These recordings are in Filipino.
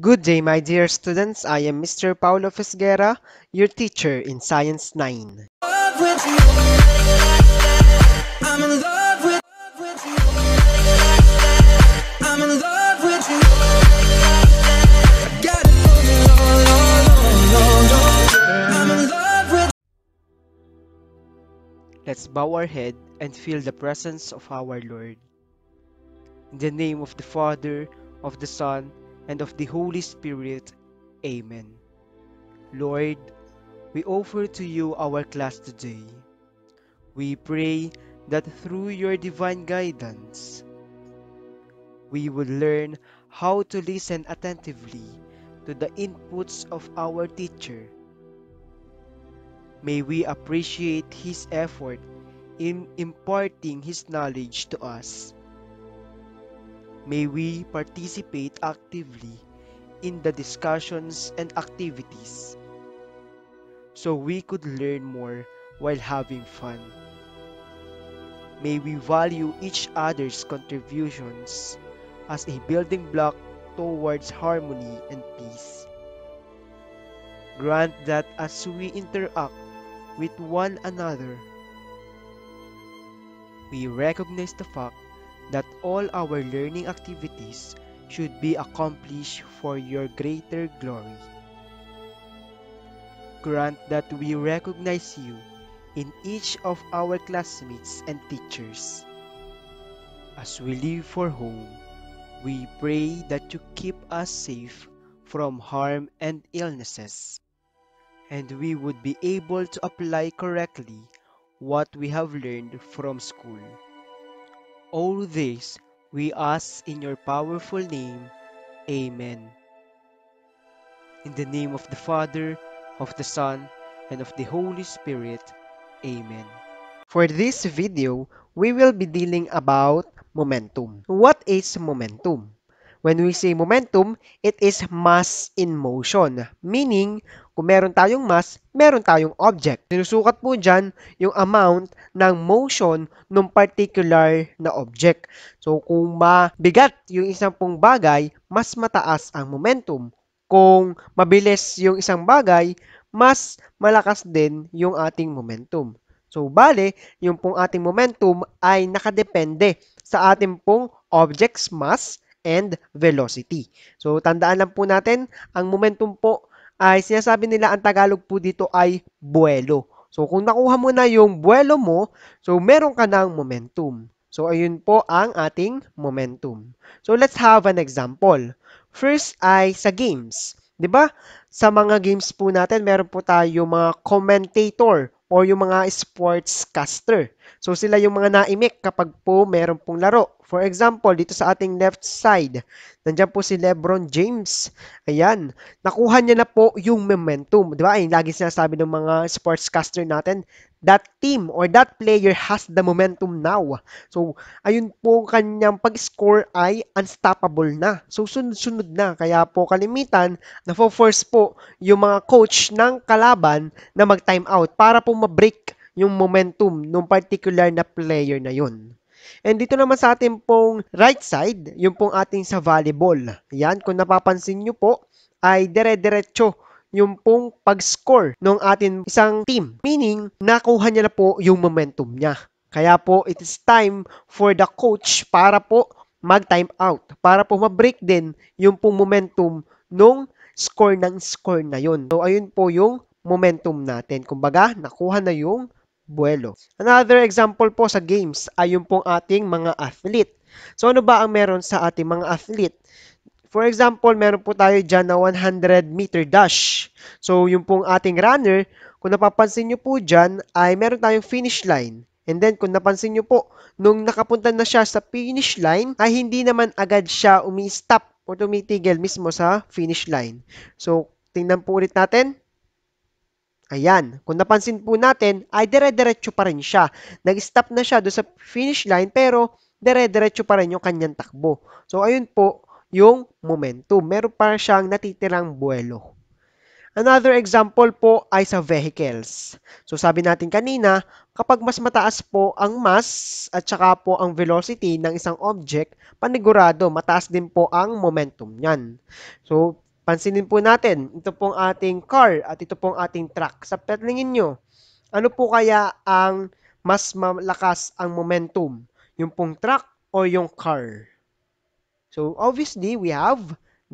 Good day, my dear students. I am Mr. Paulo Fesguera, your teacher in Science 9. Let's bow our head and feel the presence of our Lord. In the name of the Father, of the Son, and of the Holy Spirit. Amen. Lord, we offer to you our class today. We pray that through your divine guidance, we will learn how to listen attentively to the inputs of our teacher. May we appreciate his effort in imparting his knowledge to us may we participate actively in the discussions and activities so we could learn more while having fun. May we value each other's contributions as a building block towards harmony and peace. Grant that as we interact with one another, we recognize the fact that all our learning activities should be accomplished for your greater glory. Grant that we recognize you in each of our classmates and teachers. As we leave for home, we pray that you keep us safe from harm and illnesses, and we would be able to apply correctly what we have learned from school. All this we ask in your powerful name. Amen. In the name of the Father, of the Son, and of the Holy Spirit. Amen. For this video, we will be dealing about momentum. What is momentum? When we say momentum, it is mass in motion. Meaning, kung meron tayong mass, meron tayong object. Sinusukat po dyan yung amount ng motion ng particular na object. So, kung mabigat yung isang pong bagay, mas mataas ang momentum. Kung mabilis yung isang bagay, mas malakas din yung ating momentum. So, bale, yung pong ating momentum ay nakadepende sa ating pong object's mass and velocity. So, tandaan lang po natin, ang momentum po ay sinasabi nila ang Tagalog po dito ay buwelo. So, kung nakuha mo na yung buwelo mo, so meron ka ng momentum. So, ayun po ang ating momentum. So, let's have an example. First ay sa games. 'di ba? Sa mga games po natin, meron po tayo mga commentator or yung mga sportscaster. So sila yung mga naimik kapag po meron pong laro. For example, dito sa ating left side, nandiyan po si Lebron James. Ayan, nakuha niya na po yung momentum. Di ba? Ay, lagi sinasabi ng mga sportscaster natin, that team or that player has the momentum now. So, ayun po kanyang pag-score ay unstoppable na. So, sunod-sunod na. Kaya po kalimitan, nafo-force po yung mga coach ng kalaban na mag-time out para po ma-break yung momentum ng particular na player na yun. And dito naman sa ating pong right side, yung pong ating sa volleyball. Yan, kung napapansin nyo po, ay dire-diretso yung pong pag-score nung atin isang team. Meaning, nakuha niya na po yung momentum niya. Kaya po, it is time for the coach para po mag-time out. Para po ma-break din yung pong momentum nung score ng score na yun. So, ayun po yung momentum natin. Kumbaga, nakuha na yung buelo. Another example po sa games ay yung pong ating mga athlete. So, ano ba ang meron sa ating mga athlete? For example, meron po tayo dyan na 100 meter dash. So, yung pong ating runner, kung napapansin nyo po dyan, ay meron tayong finish line. And then, kung napansin nyo po, nung nakapunta na siya sa finish line, ay hindi naman agad siya umi-stop o tumitigil mismo sa finish line. So, tingnan po ulit natin. Ayan. Kung napansin po natin, ay dire-diretso pa rin siya. Nag-stop na siya doon sa finish line, pero dire-diretso pa rin yung kanyang takbo. So, ayun po, yung momentum. Meron pa siyang natitirang buwelo. Another example po ay sa vehicles. So sabi natin kanina, kapag mas mataas po ang mass at saka po ang velocity ng isang object, panigurado mataas din po ang momentum niyan. So pansinin po natin, ito pong ating car at ito pong ating truck. Sa patlingin nyo, ano po kaya ang mas malakas ang momentum? Yung pong truck o yung car? So, obviously, we have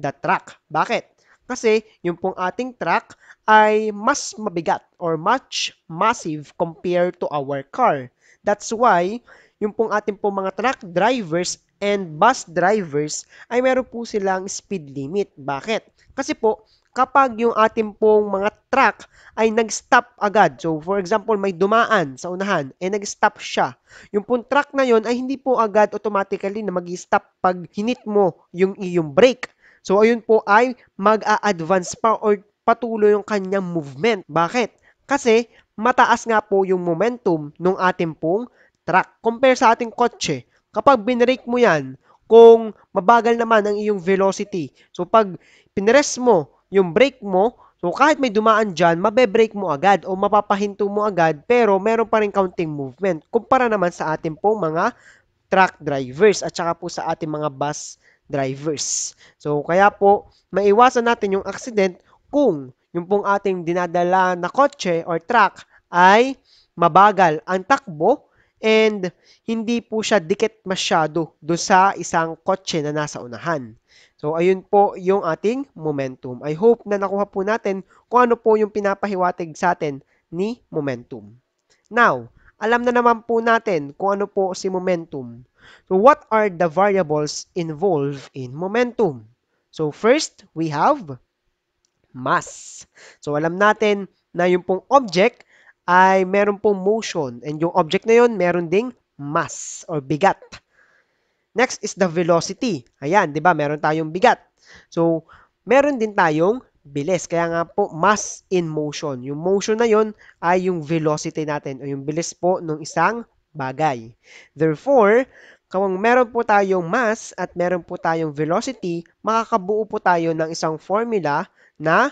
the truck. Bakit? Kasi yung pong ating truck ay mas mabigat or much massive compared to our car. That's why yung pong ating pong mga truck drivers and bus drivers ay meron po silang speed limit. Bakit? Kasi po, kapag yung ating pong mga truck ay nag-stop agad. So, for example, may dumaan sa unahan, eh nag-stop siya. Yung pong truck na yon ay hindi po agad automatically na mag-stop pag hinit mo yung iyong brake. So, ayun po ay mag-a-advance pa or patuloy yung kanyang movement. Bakit? Kasi mataas nga po yung momentum ng ating pong truck compare sa ating kotse. Kapag binrake mo yan, kung mabagal naman ang iyong velocity. So pag pinres mo yung brake mo, so kahit may dumaan dyan, mabe-brake mo agad o mapapahinto mo agad pero meron pa rin counting movement. Kumpara naman sa ating po mga truck drivers at saka po sa ating mga bus drivers. So kaya po, maiwasan natin yung accident kung yung pong ating dinadala na kotse or truck ay mabagal ang takbo and hindi po siya dikit masyado do sa isang kotse na nasa unahan. So, ayun po yung ating momentum. I hope na nakuha po natin kung ano po yung pinapahiwatig sa atin ni momentum. Now, alam na naman po natin kung ano po si momentum. So, what are the variables involved in momentum? So, first, we have mass. So, alam natin na yung pong object ay meron pong motion and yung object na yun meron ding mass or bigat. Next is the velocity. Ayan, di ba? Meron tayong bigat. So, meron din tayong bilis. Kaya nga po, mass in motion. Yung motion na yon ay yung velocity natin o yung bilis po ng isang bagay. Therefore, kung meron po tayong mass at meron po tayong velocity, makakabuo po tayo ng isang formula na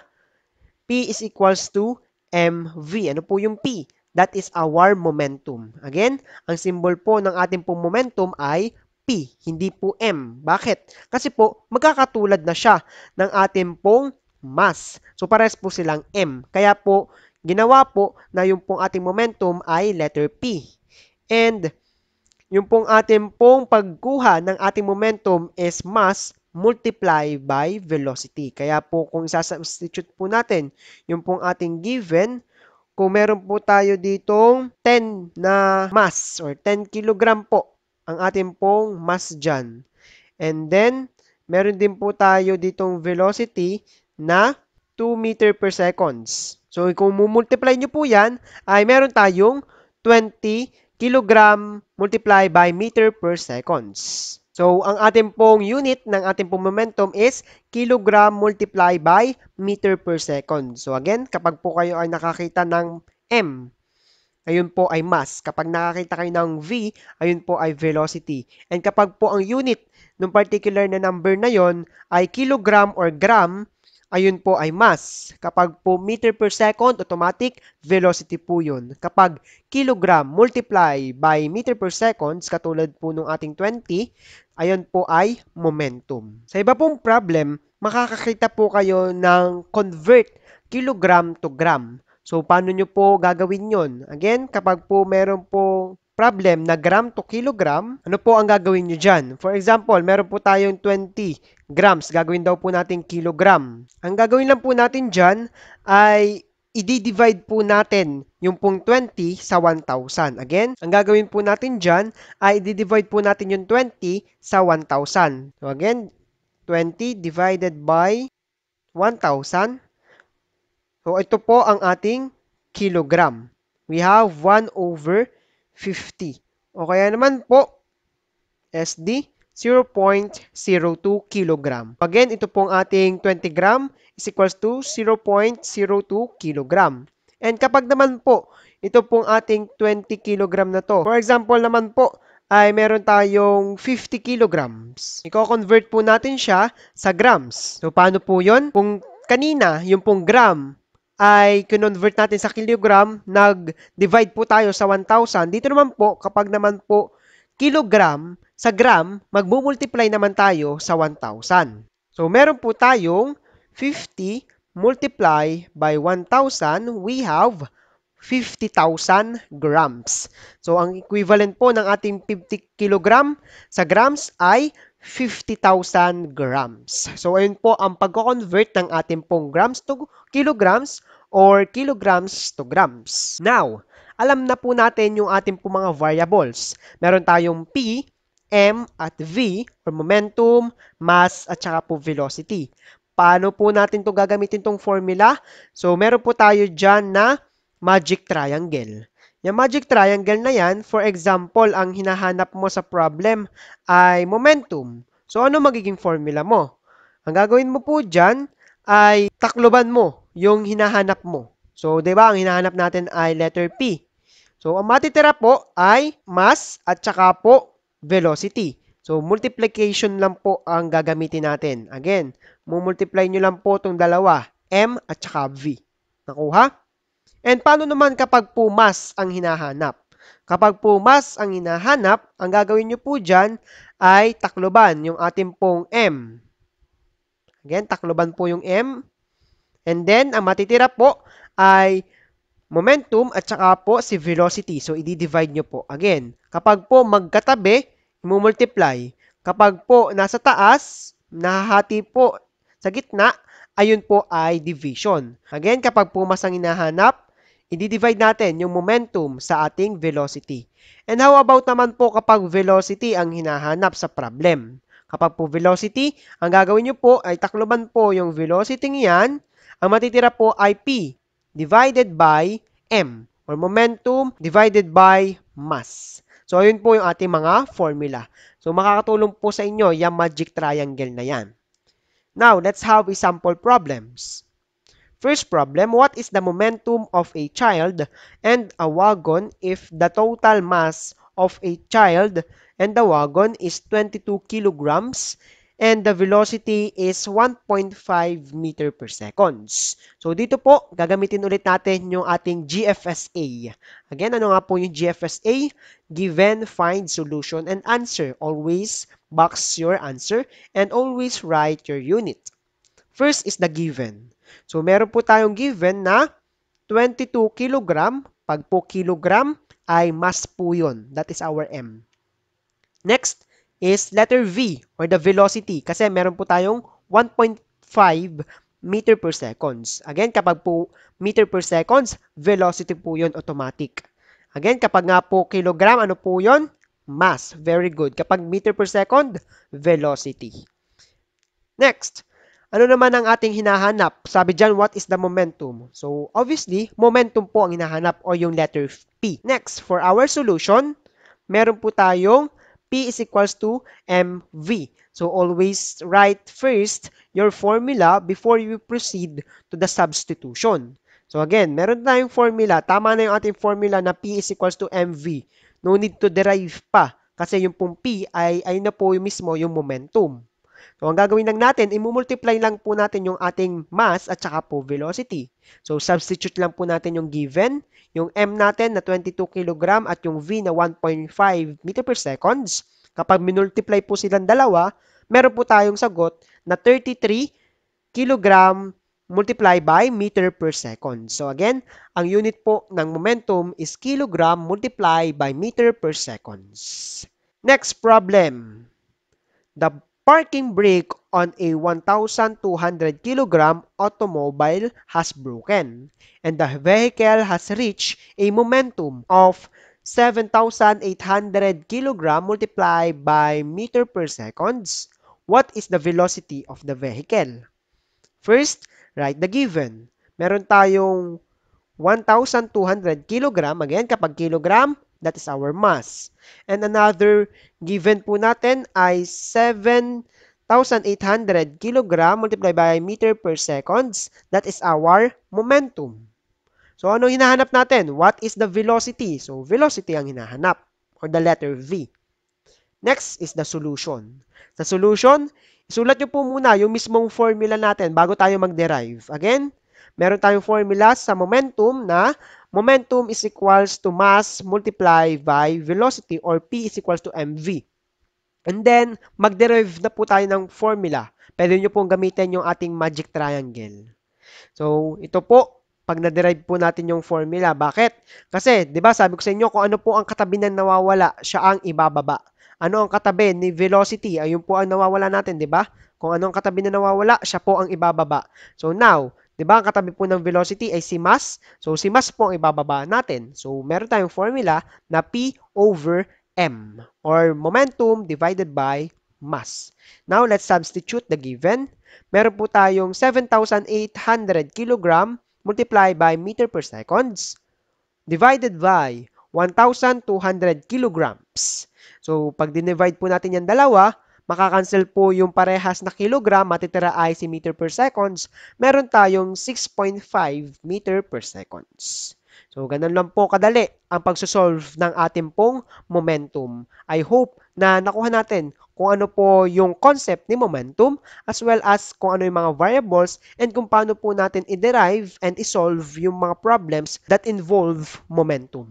P is equals to MV. Ano po yung P? That is our momentum. Again, ang symbol po ng ating pong momentum ay P, hindi po M. Bakit? Kasi po, magkakatulad na siya ng ating pong mass. So, pares po silang M. Kaya po, ginawa po na yung pong ating momentum ay letter P. And, yung pong ating pong pagkuha ng ating momentum is mass multiply by velocity. Kaya po, kung isa-substitute po natin yung pong ating given, kung meron po tayo ditong 10 na mass or 10 kilogram po, ang ating pong mass dyan. And then, meron din po tayo ditong velocity na 2 meter per seconds. So, kung multiply nyo po yan, ay meron tayong 20 kilogram multiply by meter per seconds. So, ang ating pong unit ng ating pong momentum is kilogram multiply by meter per second. So, again, kapag po kayo ay nakakita ng M, ayun po ay mass. Kapag nakakita kayo ng V, ayun po ay velocity. And kapag po ang unit ng particular na number na yon ay kilogram or gram, ayun po ay mass. Kapag po meter per second, automatic velocity po yun. Kapag kilogram multiply by meter per seconds, katulad po nung ating 20, ayun po ay momentum. Sa iba pong problem, makakakita po kayo ng convert kilogram to gram. So, paano nyo po gagawin yon? Again, kapag po meron po problem na gram to kilogram, ano po ang gagawin nyo dyan? For example, meron po tayong 20 grams, gagawin daw po natin kilogram. Ang gagawin lang po natin dyan ay i-divide po natin yung pong 20 sa 1,000. Again, ang gagawin po natin dyan ay i-divide po natin yung 20 sa 1,000. So again, 20 divided by 1,000 So, ito po ang ating kilogram. We have 1 over 50. O kaya ano naman po, SD, 0.02 kilogram. Again, ito po ang ating 20 gram is equals to 0.02 kilogram. And kapag naman po, ito pong ating 20 kilogram na to. For example naman po, ay meron tayong 50 kilograms. Iko-convert po natin siya sa grams. So, paano po yon? Kung kanina, yung pong gram ay kinonvert natin sa kilogram, nag-divide po tayo sa 1,000. Dito naman po, kapag naman po kilogram sa gram, magmumultiply naman tayo sa 1,000. So, meron po tayong 50 multiply by 1,000, we have 50,000 grams. So, ang equivalent po ng ating 50 kilogram sa grams ay 50,000 grams. So, ayun po ang pagko-convert ng ating pong grams to kilograms or kilograms to grams. Now, alam na po natin yung ating po mga variables. Meron tayong P, M at V or momentum, mass at saka po velocity. Paano po natin to gagamitin tong formula? So meron po tayo dyan na magic triangle. Yung magic triangle na yan, for example, ang hinahanap mo sa problem ay momentum. So, ano magiging formula mo? Ang gagawin mo po dyan ay takloban mo yung hinahanap mo. So, ba diba, ang hinahanap natin ay letter P. So, ang matitira po ay mass at saka po velocity. So, multiplication lang po ang gagamitin natin. Again, mumultiply nyo lang po itong dalawa, M at saka V. Nakuha? And paano naman kapag po mas ang hinahanap? Kapag po mas ang hinahanap, ang gagawin nyo po dyan ay takloban yung ating pong M. Again, takloban po yung M. And then, ang matitira po ay momentum at saka po si velocity. So, i-divide nyo po. Again, kapag po magkatabi, i multiply. Kapag po nasa taas, nahahati po sa gitna, ayun po ay division. Again, kapag po mas ang hinahanap, i-divide natin yung momentum sa ating velocity. And how about naman po kapag velocity ang hinahanap sa problem? Kapag po velocity, ang gagawin nyo po ay takloban po yung velocity niyan. Ang matitira po ay P divided by M or momentum divided by mass. So, ayun po yung ating mga formula. So, makakatulong po sa inyo yung magic triangle na yan. Now, let's have example problems. First problem, what is the momentum of a child and a wagon if the total mass of a child and the wagon is 22 kilograms and the velocity is 1.5 meter per seconds. So dito po, gagamitin ulit natin yung ating GFSA. Again, ano nga po yung GFSA? Given, find, solution, and answer. Always box your answer and always write your unit. First is the given. So, meron po tayong given na 22 kg. Pag po kilogram ay mass po yun. That is our M. Next is letter V or the velocity kasi meron po tayong 1.5 meter per seconds. Again, kapag po meter per seconds, velocity po yun automatic. Again, kapag nga po kilogram, ano po yun? Mass. Very good. Kapag meter per second, velocity. Next, ano naman ang ating hinahanap? Sabi dyan, what is the momentum? So, obviously, momentum po ang hinahanap o yung letter P. Next, for our solution, meron po tayong P is equals to MV. So, always write first your formula before you proceed to the substitution. So, again, meron tayong formula. Tama na yung ating formula na P is equals to MV. No need to derive pa kasi yung pong P ay, ay na po yung mismo yung momentum. So, ang gagawin lang natin, imumultiply lang po natin yung ating mass at saka po velocity. So, substitute lang po natin yung given, yung m natin na 22 kg at yung v na 1.5 meter per seconds. Kapag minultiply po silang dalawa, meron po tayong sagot na 33 kg multiply by meter per second. So, again, ang unit po ng momentum is kilogram multiply by meter per seconds. Next problem. The parking brake on a 1,200 kg automobile has broken, and the vehicle has reached a momentum of 7,800 kg multiplied by meter per seconds. What is the velocity of the vehicle? First, write the given. Meron tayong 1,200 kg. Again, kapag kilogram, That is our mass. And another given po natin ay 7,800 kilogram multiplied by meter per seconds. That is our momentum. So, anong hinahanap natin? What is the velocity? So, velocity ang hinahanap or the letter V. Next is the solution. The solution, isulat nyo po muna yung mismong formula natin bago tayo mag-derive. Again, meron tayong formula sa momentum na momentum is equals to mass multiplied by velocity or P is equals to mv. And then, mag-derive na po tayo ng formula. Pwede nyo pong gamitin yung ating magic triangle. So, ito po, pag na-derive po natin yung formula. Bakit? Kasi, di ba sabi ko sa inyo, kung ano po ang katabi na nawawala, siya ang ibababa. Ano ang katabi ni velocity? Ayun po ang nawawala natin, di ba? Kung ano ang katabi na nawawala, siya po ang ibababa. So now, 'Di ba? Ang katabi po ng velocity ay si mass. So si mass po ang ibababa natin. So meron tayong formula na P over M or momentum divided by mass. Now let's substitute the given. Meron po tayong 7,800 kg multiplied by meter per seconds divided by 1,200 kilograms. So, pag divide po natin 'yang dalawa, makakancel po yung parehas na kilogram, matitira ay si meter per seconds, meron tayong 6.5 meter per seconds. So, ganun lang po kadali ang pagsosolve ng ating pong momentum. I hope na nakuha natin kung ano po yung concept ni momentum as well as kung ano yung mga variables and kung paano po natin i-derive and i-solve yung mga problems that involve momentum.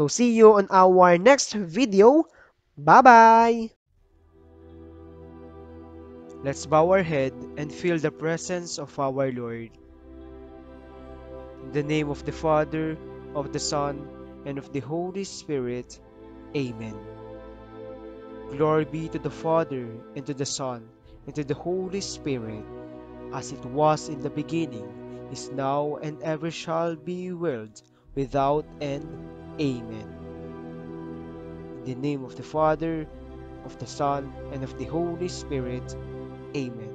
So, see you on our next video. Bye-bye! Let's bow our head and feel the presence of our Lord. In the name of the Father, of the Son, and of the Holy Spirit. Amen. Glory be to the Father, and to the Son, and to the Holy Spirit, as it was in the beginning, is now, and ever shall be, world without end. Amen. In the name of the Father, of the Son, and of the Holy Spirit. Amen.